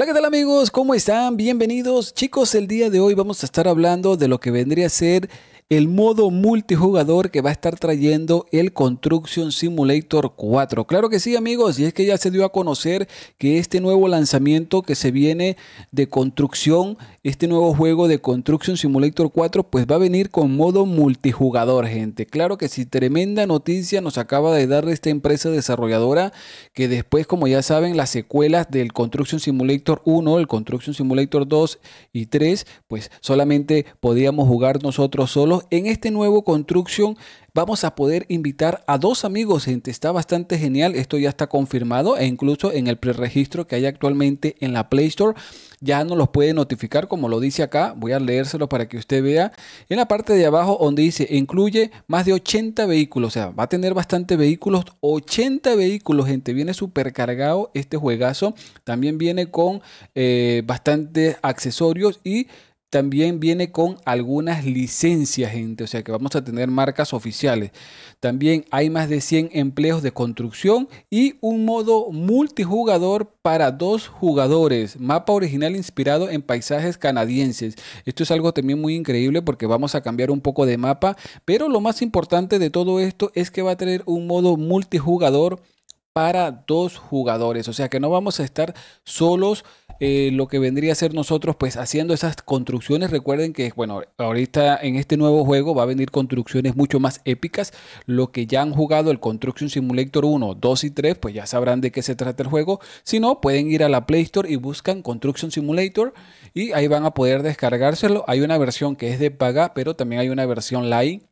Hola, ¿qué tal amigos? ¿Cómo están? Bienvenidos. Chicos, el día de hoy vamos a estar hablando de lo que vendría a ser el modo multijugador que va a estar trayendo el Construction Simulator 4. Claro que sí, amigos, y es que ya se dio a conocer que este nuevo lanzamiento que se viene de construcción, este nuevo juego de Construction Simulator 4, pues va a venir con modo multijugador, gente. Claro que sí, tremenda noticia nos acaba de dar esta empresa desarrolladora que después, como ya saben, las secuelas del Construction Simulator 1, el Construction Simulator 2 y 3, pues solamente podíamos jugar nosotros solos en este nuevo Construction vamos a poder invitar a dos amigos, gente. Está bastante genial. Esto ya está confirmado e incluso en el preregistro que hay actualmente en la Play Store ya nos los puede notificar, como lo dice acá. Voy a leérselo para que usted vea. En la parte de abajo donde dice incluye más de 80 vehículos, o sea, va a tener bastante vehículos, 80 vehículos, gente. Viene súper cargado este juegazo. También viene con eh, bastantes accesorios y también viene con algunas licencias, gente, o sea que vamos a tener marcas oficiales. También hay más de 100 empleos de construcción y un modo multijugador para dos jugadores. Mapa original inspirado en paisajes canadienses. Esto es algo también muy increíble porque vamos a cambiar un poco de mapa, pero lo más importante de todo esto es que va a tener un modo multijugador para dos jugadores, o sea que no vamos a estar solos eh, lo que vendría a ser nosotros, pues haciendo esas construcciones. Recuerden que, bueno, ahorita en este nuevo juego va a venir construcciones mucho más épicas. Lo que ya han jugado el Construction Simulator 1, 2 y 3, pues ya sabrán de qué se trata el juego. Si no, pueden ir a la Play Store y buscan Construction Simulator y ahí van a poder descargárselo. Hay una versión que es de paga, pero también hay una versión Line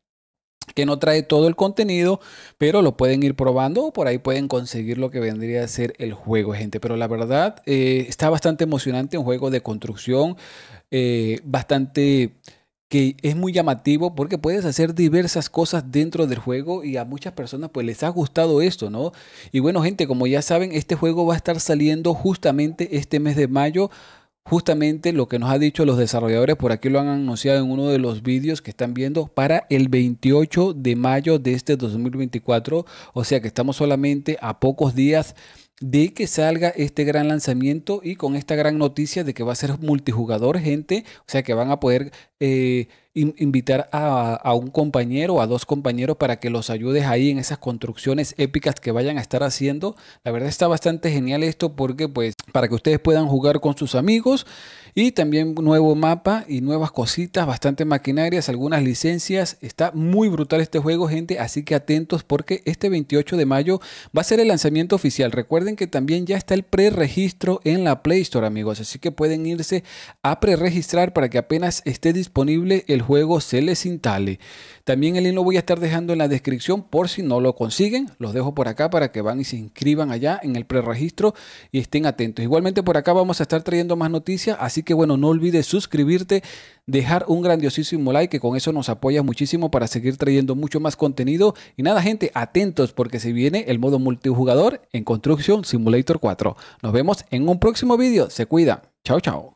que no trae todo el contenido, pero lo pueden ir probando o por ahí pueden conseguir lo que vendría a ser el juego, gente. Pero la verdad, eh, está bastante emocionante, un juego de construcción, eh, bastante que es muy llamativo porque puedes hacer diversas cosas dentro del juego y a muchas personas pues les ha gustado esto, ¿no? Y bueno, gente, como ya saben, este juego va a estar saliendo justamente este mes de mayo justamente lo que nos ha dicho los desarrolladores, por aquí lo han anunciado en uno de los vídeos que están viendo, para el 28 de mayo de este 2024. O sea que estamos solamente a pocos días de que salga este gran lanzamiento y con esta gran noticia de que va a ser multijugador, gente. O sea que van a poder... Eh, invitar a, un compañero o a dos compañeros para que los ayudes ahí en esas construcciones épicas que vayan a estar haciendo. La verdad está bastante genial esto porque pues para que ustedes puedan jugar con sus amigos y también nuevo mapa y nuevas cositas, bastante maquinarias, algunas licencias. Está muy brutal este juego, gente, así que atentos porque este 28 de mayo va a ser el lanzamiento oficial. Recuerden que también ya está el preregistro en la Play Store, amigos, así que pueden irse a preregistrar para que apenas esté disponible el juego se les instale. También el link lo voy a estar dejando en la descripción por si no lo consiguen. Los dejo por acá para que van y se inscriban allá en el preregistro y estén atentos. Igualmente por acá vamos a estar trayendo más noticias, así que bueno, no olvides suscribirte, dejar un grandiosísimo like que con eso nos apoyas muchísimo para seguir trayendo mucho más contenido. Y nada gente, atentos porque se viene el modo multijugador en Construction Simulator 4. Nos vemos en un próximo vídeo. Se cuida Chao, chao.